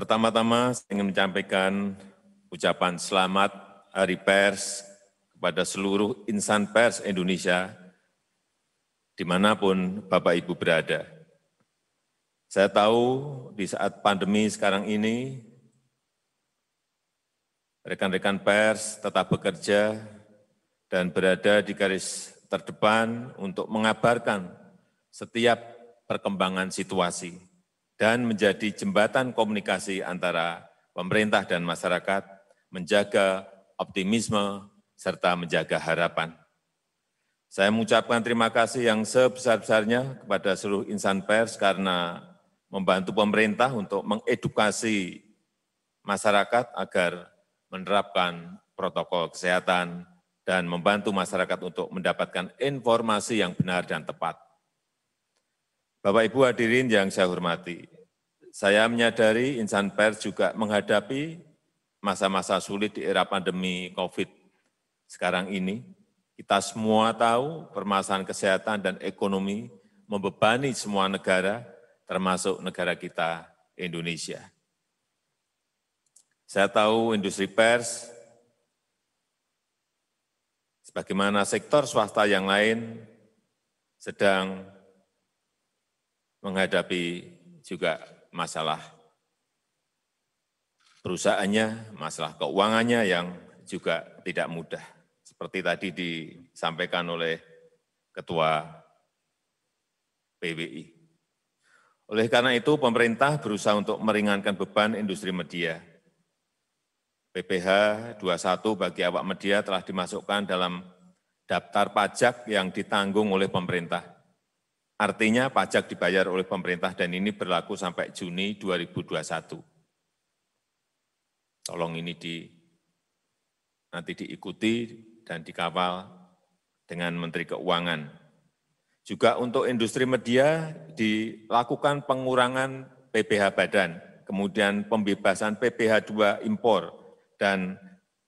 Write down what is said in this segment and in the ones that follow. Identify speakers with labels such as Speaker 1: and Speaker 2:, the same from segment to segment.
Speaker 1: Pertama-tama saya ingin menyampaikan ucapan selamat Hari Pers kepada seluruh insan pers Indonesia dimanapun Bapak Ibu berada. Saya tahu di saat pandemi sekarang ini, rekan-rekan pers tetap bekerja dan berada di garis terdepan untuk mengabarkan setiap perkembangan situasi dan menjadi jembatan komunikasi antara pemerintah dan masyarakat, menjaga optimisme, serta menjaga harapan. Saya mengucapkan terima kasih yang sebesar-besarnya kepada seluruh insan pers karena membantu pemerintah untuk mengedukasi masyarakat agar menerapkan protokol kesehatan dan membantu masyarakat untuk mendapatkan informasi yang benar dan tepat. Bapak Ibu hadirin yang saya hormati, saya menyadari insan pers juga menghadapi masa-masa sulit di era pandemi COVID sekarang ini. Kita semua tahu permasalahan kesehatan dan ekonomi membebani semua negara, termasuk negara kita, Indonesia. Saya tahu industri pers, sebagaimana sektor swasta yang lain, sedang menghadapi juga masalah perusahaannya, masalah keuangannya yang juga tidak mudah. Seperti tadi disampaikan oleh Ketua PWI. Oleh karena itu, pemerintah berusaha untuk meringankan beban industri media. PPH 21 bagi awak media telah dimasukkan dalam daftar pajak yang ditanggung oleh pemerintah. Artinya pajak dibayar oleh pemerintah dan ini berlaku sampai Juni 2021. Tolong ini di nanti diikuti dan dikawal dengan Menteri Keuangan. Juga untuk industri media dilakukan pengurangan PPH badan, kemudian pembebasan PPH 2 impor dan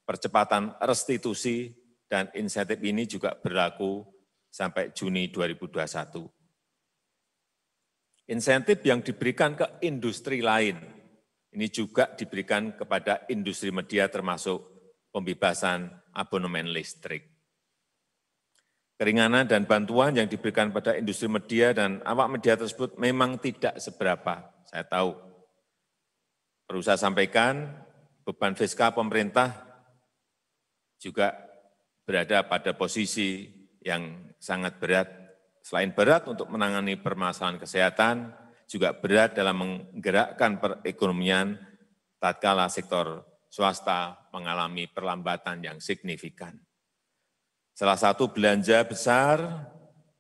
Speaker 1: percepatan restitusi dan insentif ini juga berlaku sampai Juni 2021. Insentif yang diberikan ke industri lain, ini juga diberikan kepada industri media termasuk pembebasan abonemen listrik. Keringanan dan bantuan yang diberikan pada industri media dan awak media tersebut memang tidak seberapa, saya tahu. Perlu saya sampaikan, beban fiskal pemerintah juga berada pada posisi yang sangat berat Selain berat untuk menangani permasalahan kesehatan, juga berat dalam menggerakkan perekonomian tatkala sektor swasta mengalami perlambatan yang signifikan. Salah satu belanja besar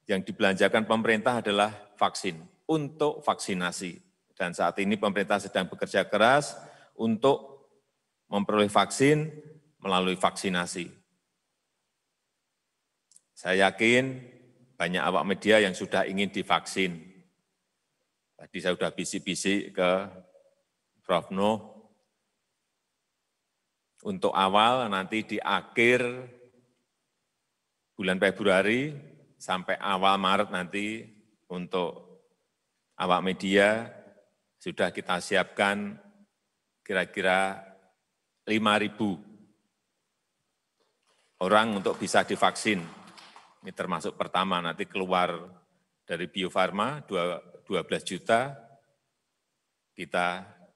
Speaker 1: yang dibelanjakan pemerintah adalah vaksin untuk vaksinasi. Dan saat ini pemerintah sedang bekerja keras untuk memperoleh vaksin melalui vaksinasi. Saya yakin banyak awak media yang sudah ingin divaksin. Tadi saya sudah bisik-bisik ke Prof. Noh, untuk awal nanti di akhir bulan Februari sampai awal Maret nanti untuk awak media sudah kita siapkan kira-kira 5.000 orang untuk bisa divaksin ini termasuk pertama nanti keluar dari bio farma 12 juta, kita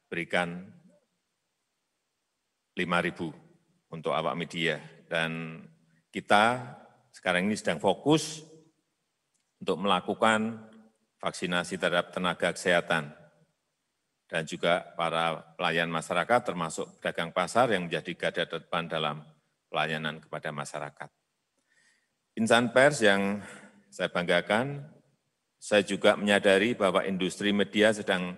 Speaker 1: berikan ribu untuk awak media. Dan kita sekarang ini sedang fokus untuk melakukan vaksinasi terhadap tenaga kesehatan dan juga para pelayan masyarakat termasuk pedagang pasar yang menjadi garda depan dalam pelayanan kepada masyarakat insan pers yang saya banggakan, saya juga menyadari bahwa industri media sedang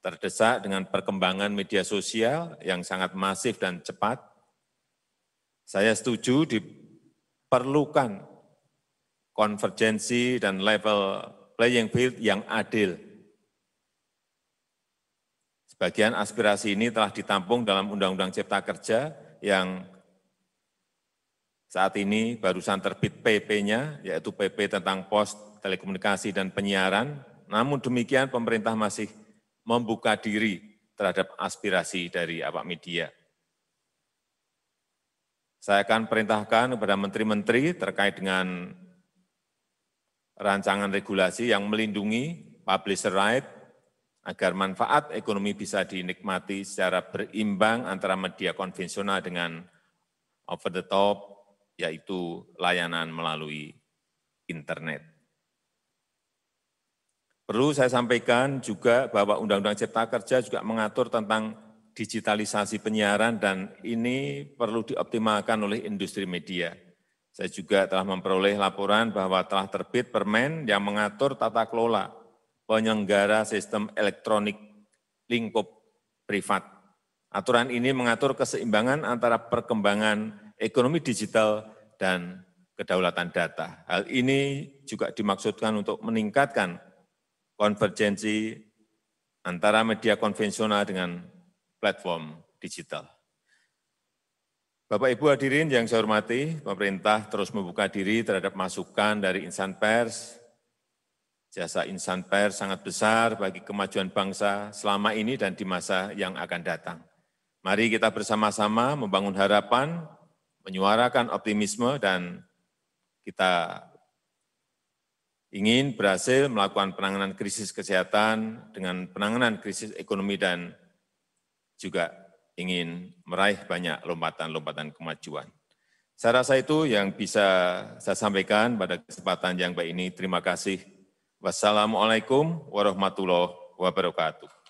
Speaker 1: terdesak dengan perkembangan media sosial yang sangat masif dan cepat. Saya setuju diperlukan konvergensi dan level playing field yang adil. Sebagian aspirasi ini telah ditampung dalam Undang-Undang Cipta Kerja yang saat ini barusan terbit PP-nya, yaitu PP tentang pos, telekomunikasi, dan penyiaran. Namun demikian pemerintah masih membuka diri terhadap aspirasi dari awak media. Saya akan perintahkan kepada menteri-menteri terkait dengan rancangan regulasi yang melindungi publisher right agar manfaat ekonomi bisa dinikmati secara berimbang antara media konvensional dengan over the top, yaitu layanan melalui internet. Perlu saya sampaikan juga bahwa Undang-Undang Cipta Kerja juga mengatur tentang digitalisasi penyiaran dan ini perlu dioptimalkan oleh industri media. Saya juga telah memperoleh laporan bahwa telah terbit permen yang mengatur tata kelola penyelenggara sistem elektronik lingkup privat. Aturan ini mengatur keseimbangan antara perkembangan ekonomi digital dan kedaulatan data. Hal ini juga dimaksudkan untuk meningkatkan konvergensi antara media konvensional dengan platform digital. Bapak Ibu hadirin yang saya hormati, pemerintah terus membuka diri terhadap masukan dari insan pers. Jasa insan pers sangat besar bagi kemajuan bangsa selama ini dan di masa yang akan datang. Mari kita bersama-sama membangun harapan menyuarakan optimisme dan kita ingin berhasil melakukan penanganan krisis kesehatan dengan penanganan krisis ekonomi dan juga ingin meraih banyak lompatan-lompatan kemajuan. Saya rasa itu yang bisa saya sampaikan pada kesempatan yang baik ini. Terima kasih. Wassalamualaikum warahmatullahi wabarakatuh.